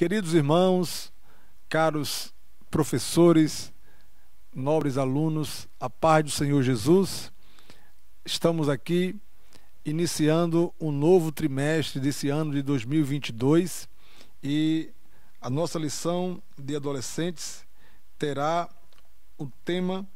Queridos irmãos, caros professores, nobres alunos, a paz do Senhor Jesus, estamos aqui iniciando um novo trimestre desse ano de 2022 e a nossa lição de adolescentes terá o tema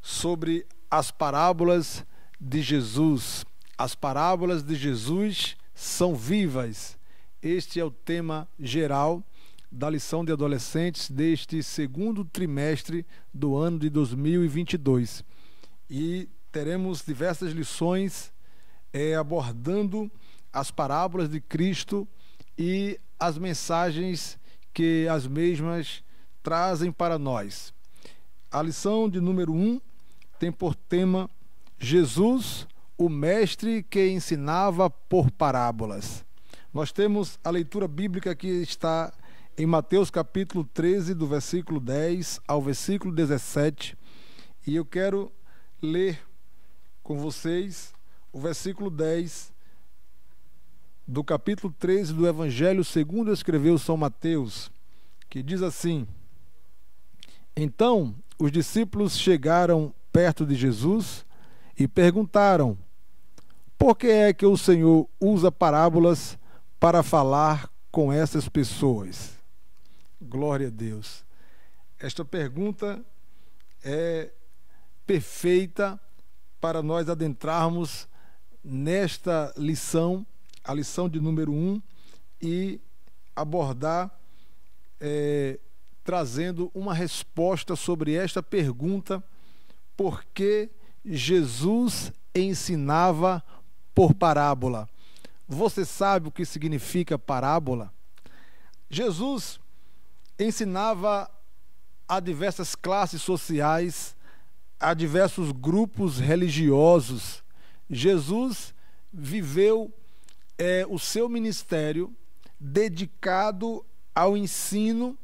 sobre as parábolas de Jesus. As parábolas de Jesus são vivas este é o tema geral da lição de adolescentes deste segundo trimestre do ano de 2022. E teremos diversas lições é, abordando as parábolas de Cristo e as mensagens que as mesmas trazem para nós. A lição de número 1 um tem por tema Jesus, o mestre que ensinava por parábolas. Nós temos a leitura bíblica que está em Mateus capítulo 13, do versículo 10 ao versículo 17, e eu quero ler com vocês o versículo 10 do capítulo 13 do Evangelho segundo escreveu São Mateus, que diz assim: Então os discípulos chegaram perto de Jesus e perguntaram: Por que é que o Senhor usa parábolas para falar com essas pessoas? Glória a Deus. Esta pergunta é perfeita para nós adentrarmos nesta lição, a lição de número um, e abordar, é, trazendo uma resposta sobre esta pergunta: por que Jesus ensinava por parábola? Você sabe o que significa parábola? Jesus ensinava a diversas classes sociais, a diversos grupos religiosos. Jesus viveu é, o seu ministério dedicado ao ensino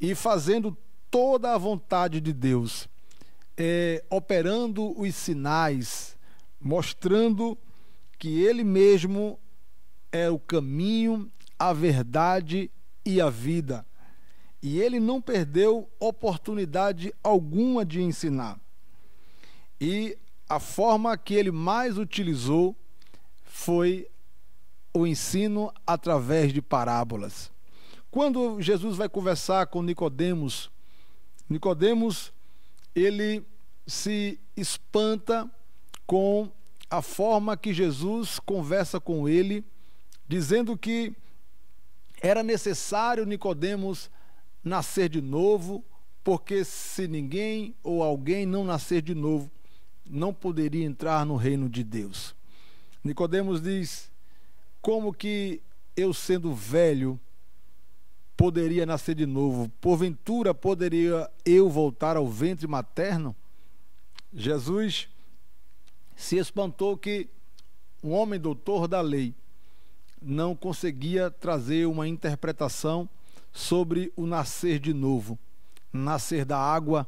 e fazendo toda a vontade de Deus, é, operando os sinais, mostrando que ele mesmo é o caminho, a verdade e a vida. E ele não perdeu oportunidade alguma de ensinar. E a forma que ele mais utilizou foi o ensino através de parábolas. Quando Jesus vai conversar com Nicodemos, Nicodemos ele se espanta com a forma que Jesus conversa com ele, dizendo que era necessário Nicodemos nascer de novo, porque se ninguém ou alguém não nascer de novo, não poderia entrar no reino de Deus. Nicodemos diz: Como que eu sendo velho poderia nascer de novo? Porventura poderia eu voltar ao ventre materno? Jesus se espantou que um homem doutor da lei não conseguia trazer uma interpretação sobre o nascer de novo, nascer da água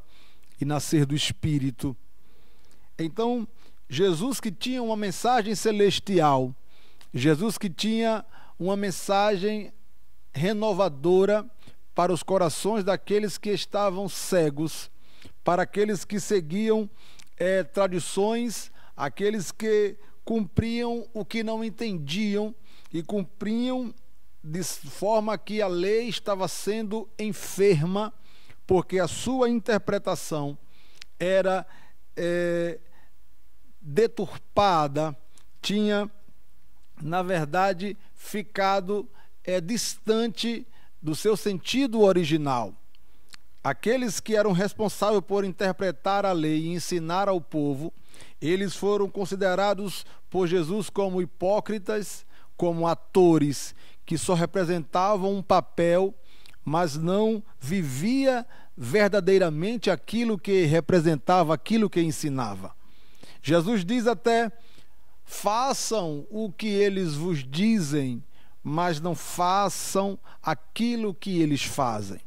e nascer do espírito. Então, Jesus que tinha uma mensagem celestial, Jesus que tinha uma mensagem renovadora para os corações daqueles que estavam cegos, para aqueles que seguiam é, tradições aqueles que cumpriam o que não entendiam e cumpriam de forma que a lei estava sendo enferma, porque a sua interpretação era é, deturpada, tinha, na verdade, ficado é, distante do seu sentido original. Aqueles que eram responsáveis por interpretar a lei e ensinar ao povo eles foram considerados por Jesus como hipócritas, como atores que só representavam um papel, mas não vivia verdadeiramente aquilo que representava, aquilo que ensinava. Jesus diz até: façam o que eles vos dizem, mas não façam aquilo que eles fazem.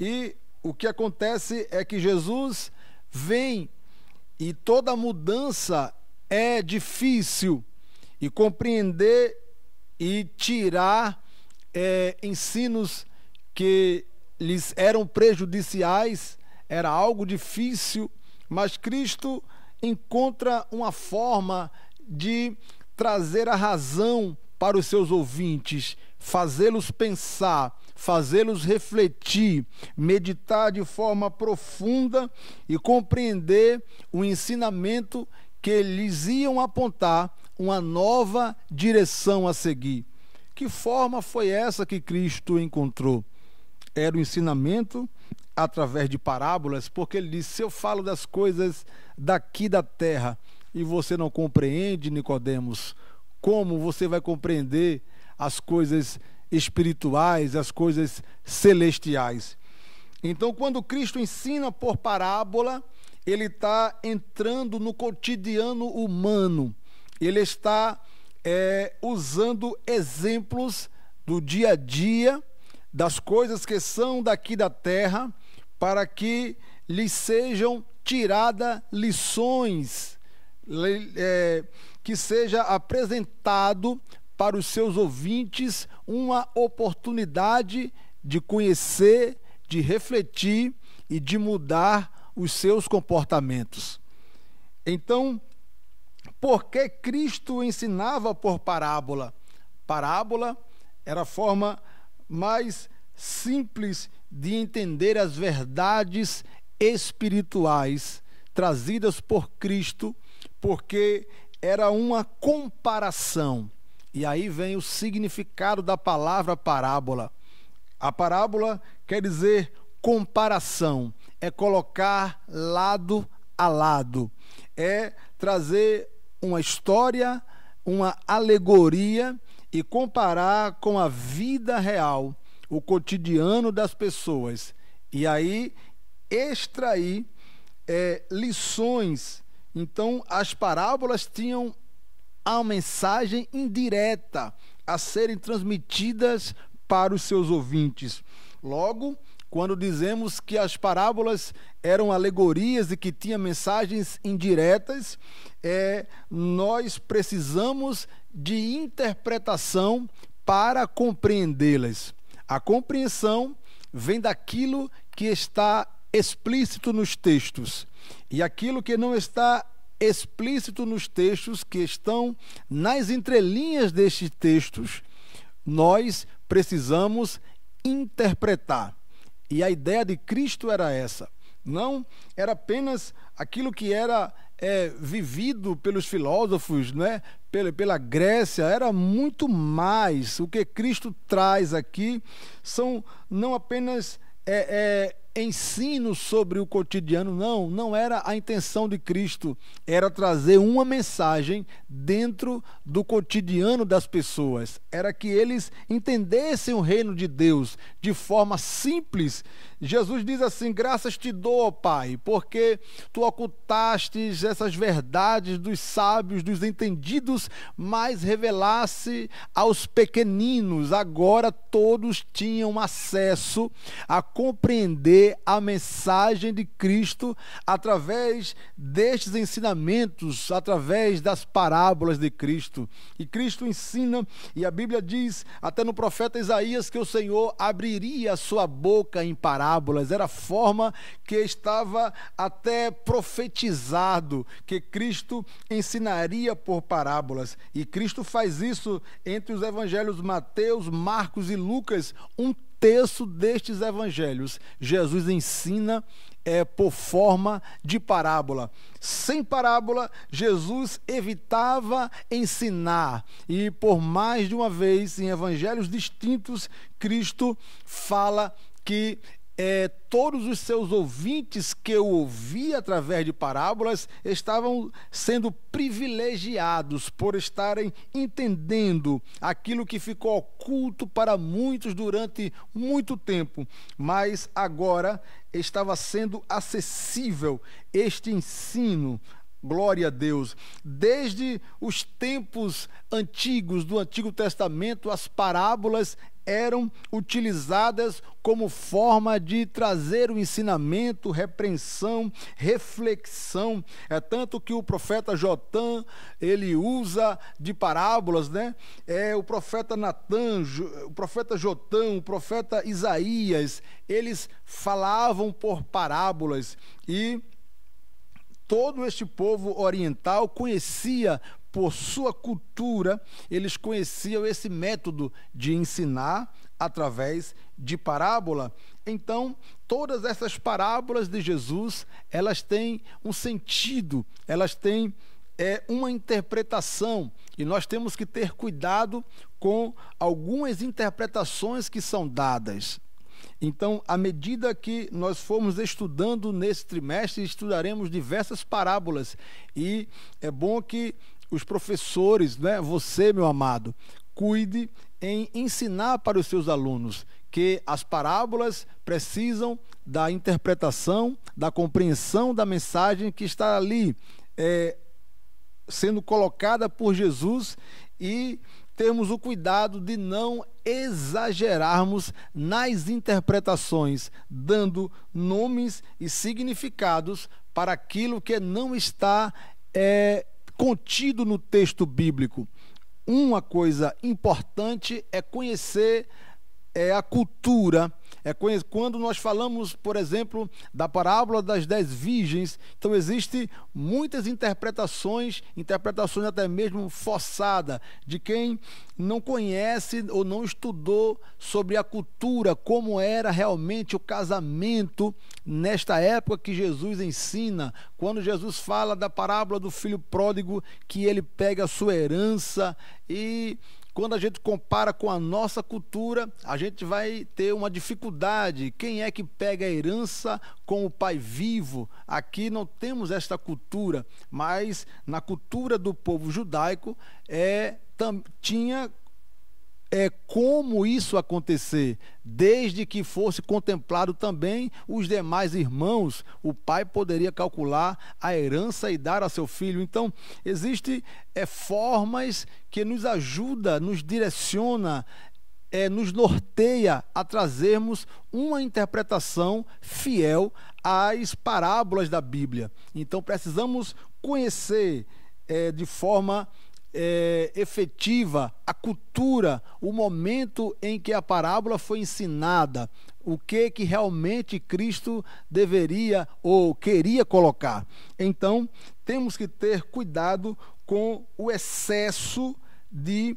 E o que acontece é que Jesus vem e toda mudança é difícil e compreender e tirar é, ensinos que lhes eram prejudiciais era algo difícil, mas Cristo encontra uma forma de trazer a razão para os seus ouvintes, fazê-los pensar fazê-los refletir, meditar de forma profunda e compreender o ensinamento que lhes iam apontar uma nova direção a seguir. Que forma foi essa que Cristo encontrou? Era o ensinamento através de parábolas, porque ele disse: Se eu falo das coisas daqui da terra e você não compreende, Nicodemos, como você vai compreender as coisas espirituais, as coisas celestiais. Então, quando Cristo ensina por parábola, ele está entrando no cotidiano humano, ele está é, usando exemplos do dia a dia, das coisas que são daqui da terra, para que lhe sejam tiradas lições, é, que seja apresentado para os seus ouvintes uma oportunidade de conhecer, de refletir e de mudar os seus comportamentos. Então, por que Cristo ensinava por parábola? Parábola era a forma mais simples de entender as verdades espirituais trazidas por Cristo, porque era uma comparação. E aí vem o significado da palavra parábola. A parábola quer dizer comparação, é colocar lado a lado, é trazer uma história, uma alegoria e comparar com a vida real, o cotidiano das pessoas. E aí extrair é, lições. Então, as parábolas tinham a mensagem indireta a serem transmitidas para os seus ouvintes. Logo, quando dizemos que as parábolas eram alegorias e que tinham mensagens indiretas, é, nós precisamos de interpretação para compreendê-las. A compreensão vem daquilo que está explícito nos textos e aquilo que não está explícito nos textos que estão nas entrelinhas destes textos, nós precisamos interpretar. E a ideia de Cristo era essa. Não era apenas aquilo que era é, vivido pelos filósofos, né? pela, pela Grécia, era muito mais. O que Cristo traz aqui são não apenas é, é, ensino sobre o cotidiano, não, não era a intenção de Cristo, era trazer uma mensagem dentro do cotidiano das pessoas, era que eles entendessem o reino de Deus de forma simples, Jesus diz assim: Graças te dou, Pai, porque tu ocultastes essas verdades dos sábios, dos entendidos, mas revelasse aos pequeninos. Agora todos tinham acesso a compreender a mensagem de Cristo através destes ensinamentos, através das parábolas de Cristo. E Cristo ensina, e a Bíblia diz, até no profeta Isaías, que o Senhor abriria a sua boca em parábolas parábolas, era a forma que estava até profetizado que Cristo ensinaria por parábolas. E Cristo faz isso entre os evangelhos Mateus, Marcos e Lucas, um terço destes evangelhos. Jesus ensina é por forma de parábola. Sem parábola, Jesus evitava ensinar. E por mais de uma vez, em evangelhos distintos, Cristo fala que é, todos os seus ouvintes que eu ouvi através de parábolas estavam sendo privilegiados por estarem entendendo aquilo que ficou oculto para muitos durante muito tempo, mas agora estava sendo acessível este ensino. Glória a Deus. Desde os tempos antigos do Antigo Testamento, as parábolas eram utilizadas como forma de trazer o ensinamento, repreensão, reflexão. É tanto que o profeta Jotã, ele usa de parábolas, né? É o profeta Natan, o profeta Jotã, o profeta Isaías, eles falavam por parábolas e todo este povo oriental conhecia por sua cultura, eles conheciam esse método de ensinar através de parábola. Então, todas essas parábolas de Jesus, elas têm um sentido, elas têm é uma interpretação e nós temos que ter cuidado com algumas interpretações que são dadas. Então, à medida que nós formos estudando nesse trimestre, estudaremos diversas parábolas e é bom que os professores, né? Você, meu amado, cuide em ensinar para os seus alunos que as parábolas precisam da interpretação, da compreensão da mensagem que está ali é, sendo colocada por Jesus e temos o cuidado de não exagerarmos nas interpretações, dando nomes e significados para aquilo que não está é, contido no texto bíblico. Uma coisa importante é conhecer é, a cultura é quando nós falamos, por exemplo, da parábola das dez virgens, então existe muitas interpretações, interpretações até mesmo forçada de quem não conhece ou não estudou sobre a cultura, como era realmente o casamento nesta época que Jesus ensina, quando Jesus fala da parábola do filho pródigo, que ele pega a sua herança e quando a gente compara com a nossa cultura, a gente vai ter uma dificuldade. Quem é que pega a herança com o pai vivo? Aqui não temos esta cultura, mas na cultura do povo judaico é, tam, tinha é, como isso acontecer, desde que fosse contemplado também os demais irmãos, o pai poderia calcular a herança e dar a seu filho. Então, existe é, formas que nos ajuda, nos direciona, é, nos norteia a trazermos uma interpretação fiel às parábolas da Bíblia. Então, precisamos conhecer é, de forma é, efetiva a cultura, o momento em que a parábola foi ensinada, o que que realmente Cristo deveria ou queria colocar. Então, temos que ter cuidado com o excesso de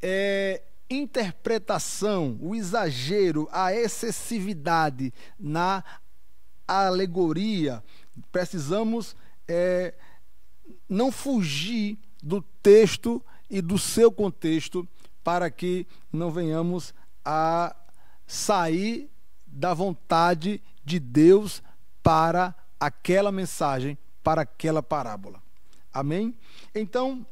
é, interpretação, o exagero, a excessividade na alegoria. Precisamos é, não fugir do texto e do seu contexto para que não venhamos a sair da vontade de Deus para aquela mensagem, para aquela parábola. Amém? Então,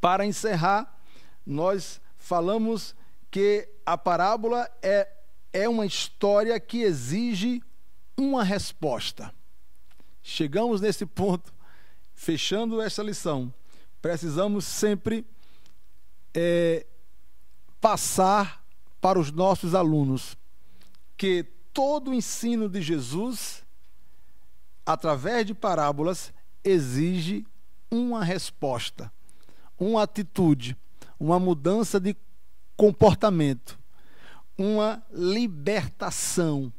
para encerrar, nós falamos que a parábola é, é uma história que exige uma resposta. Chegamos nesse ponto, fechando essa lição precisamos sempre é, passar para os nossos alunos que todo o ensino de Jesus, através de parábolas, exige uma resposta, uma atitude, uma mudança de comportamento, uma libertação.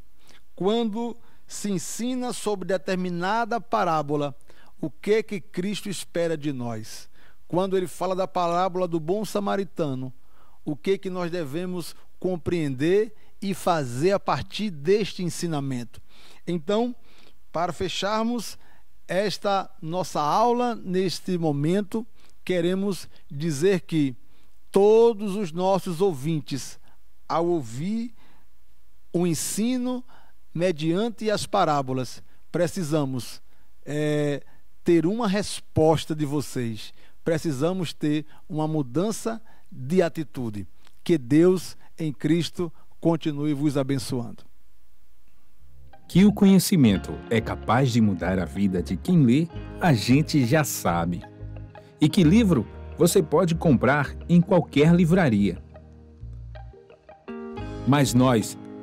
Quando se ensina sobre determinada parábola, o que é que Cristo espera de nós. Quando ele fala da parábola do bom samaritano, o que é que nós devemos compreender e fazer a partir deste ensinamento. Então, para fecharmos esta nossa aula neste momento, queremos dizer que todos os nossos ouvintes, ao ouvir o ensino mediante as parábolas, precisamos é, ter uma resposta de vocês. Precisamos ter uma mudança de atitude. Que Deus em Cristo continue vos abençoando. Que o conhecimento é capaz de mudar a vida de quem lê, a gente já sabe. E que livro você pode comprar em qualquer livraria. Mas nós